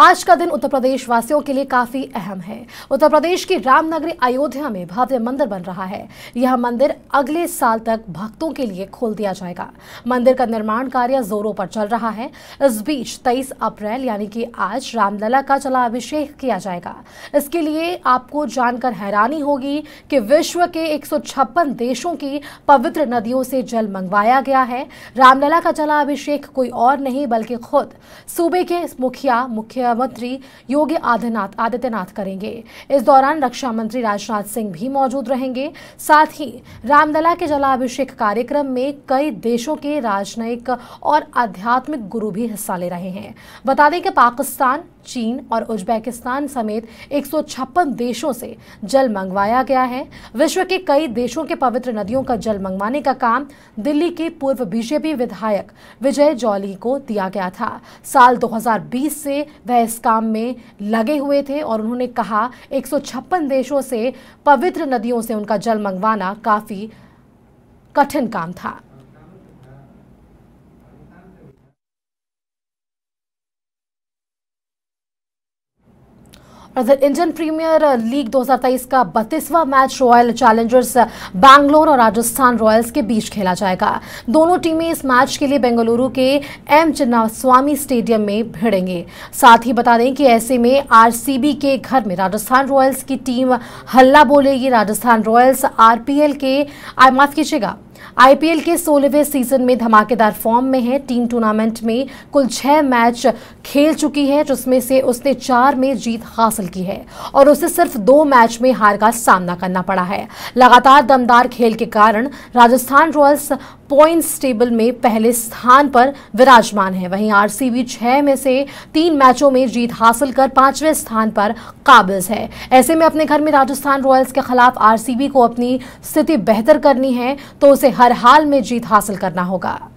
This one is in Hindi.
आज का दिन उत्तर प्रदेश वासियों के लिए काफी अहम है उत्तर प्रदेश की रामनगरी अयोध्या में भव्य मंदिर बन रहा है यह मंदिर अगले साल तक भक्तों के लिए खोल दिया जाएगा मंदिर का निर्माण कार्य जोरों पर चल रहा है इस बीच तेईस अप्रैल यानी कि आज रामलला का चला अभिषेक किया जाएगा इसके लिए आपको जानकर हैरानी होगी कि विश्व के एक देशों की पवित्र नदियों से जल मंगवाया गया है रामलला का जलाभिषेक कोई और नहीं बल्कि खुद सूबे के मुखिया मुख्य मुख्यमंत्री योगी आदित्यनाथ आदित्यनाथ करेंगे इस दौरान रक्षा मंत्री राजनाथ सिंह भी मौजूद रहेंगे साथ ही रामदला के जलाभिषेक कार्यक्रम में कई देशों के राजनयिक और आध्यात्मिक गुरु भी हिस्सा ले रहे हैं बता दें कि पाकिस्तान चीन और उज्बेकिस्तान समेत 156 देशों से जल मंगवाया गया है विश्व के कई देशों के पवित्र नदियों का जल मंगवाने का काम दिल्ली के पूर्व बीजेपी विधायक विजय जौली को दिया गया था साल 2020 से वह इस काम में लगे हुए थे और उन्होंने कहा 156 देशों से पवित्र नदियों से उनका जल मंगवाना काफ़ी कठिन काम था और इंडियन प्रीमियर लीग 2023 का बत्तीसवां मैच रॉयल चैलेंजर्स बैंगलोर और राजस्थान रॉयल्स के बीच खेला जाएगा दोनों टीमें इस मैच के लिए बेंगलुरु के एम चिन्नास्वामी स्टेडियम में भिड़ेंगे साथ ही बता दें कि ऐसे में आरसीबी के घर में राजस्थान रॉयल्स की टीम हल्ला बोलेगी राजस्थान रॉयल्स आरपीएल के आई माफ कीजिएगा आईपीएल के सोलहवें सीजन में धमाकेदार फॉर्म में है टीम टूर्नामेंट में कुल छह मैच खेल चुकी है जिसमें से उसने चार में जीत हासिल की है और उसे सिर्फ दो मैच में हार का सामना करना पड़ा है लगातार दमदार खेल के कारण राजस्थान रॉयल्स पॉइंट्स टेबल में पहले स्थान पर विराजमान है वहीं आरसीबी छह में से तीन मैचों में जीत हासिल कर पांचवें स्थान पर काबिज है ऐसे में अपने घर में राजस्थान रॉयल्स के खिलाफ आरसीबी को अपनी स्थिति बेहतर करनी है तो उसे हर हाल में जीत हासिल करना होगा